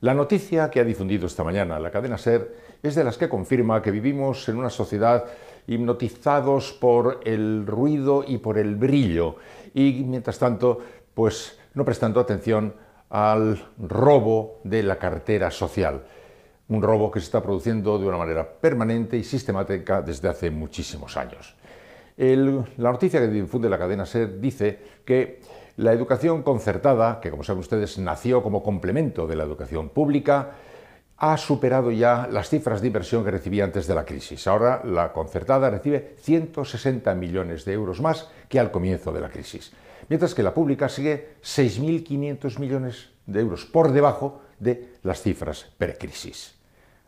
La noticia que ha difundido esta mañana la cadena SER es de las que confirma que vivimos en una sociedad hipnotizados por el ruido y por el brillo y mientras tanto pues no prestando atención al robo de la cartera social, un robo que se está produciendo de una manera permanente y sistemática desde hace muchísimos años la noticia que difunde la cadena SER dice que la educación concertada, que como saben ustedes nació como complemento de la educación pública, ha superado ya las cifras de inversión que recibía antes de la crisis. Ahora la concertada recibe 160 millones de euros más que al comienzo de la crisis, mientras que la pública sigue 6.500 millones de euros por debajo de las cifras precrisis.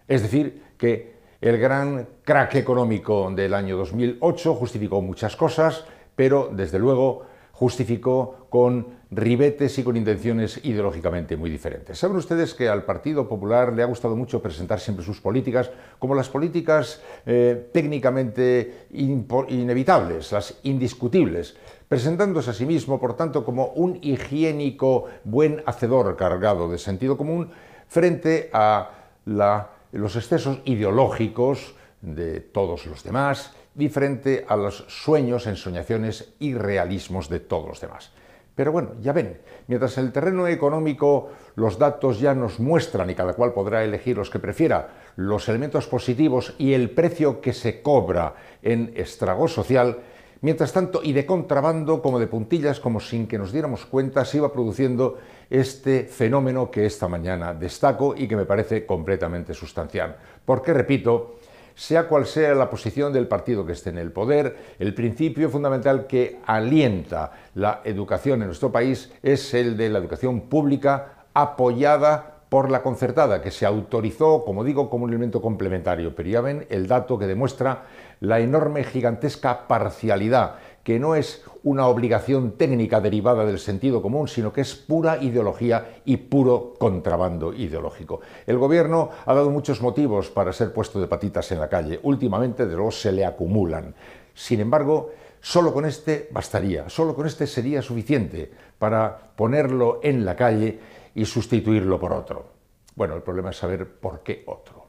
Es decir, que el gran crack económico del año 2008 justificó muchas cosas, pero desde luego justificó con ribetes y con intenciones ideológicamente muy diferentes. Saben ustedes que al Partido Popular le ha gustado mucho presentar siempre sus políticas como las políticas eh, técnicamente inevitables, las indiscutibles, presentándose a sí mismo, por tanto, como un higiénico buen hacedor cargado de sentido común frente a la los excesos ideológicos de todos los demás diferente frente a los sueños, ensoñaciones y realismos de todos los demás. Pero bueno, ya ven, mientras el terreno económico los datos ya nos muestran y cada cual podrá elegir los que prefiera, los elementos positivos y el precio que se cobra en estrago social, Mientras tanto, y de contrabando, como de puntillas, como sin que nos diéramos cuenta, se iba produciendo este fenómeno que esta mañana destaco y que me parece completamente sustancial. Porque, repito, sea cual sea la posición del partido que esté en el poder, el principio fundamental que alienta la educación en nuestro país es el de la educación pública apoyada por la concertada, que se autorizó, como digo, como un elemento complementario. Pero ya ven el dato que demuestra la enorme, gigantesca parcialidad, que no es una obligación técnica derivada del sentido común, sino que es pura ideología y puro contrabando ideológico. El gobierno ha dado muchos motivos para ser puesto de patitas en la calle. Últimamente, de los se le acumulan. Sin embargo, Solo con este bastaría, solo con este sería suficiente para ponerlo en la calle y sustituirlo por otro. Bueno, el problema es saber por qué otro.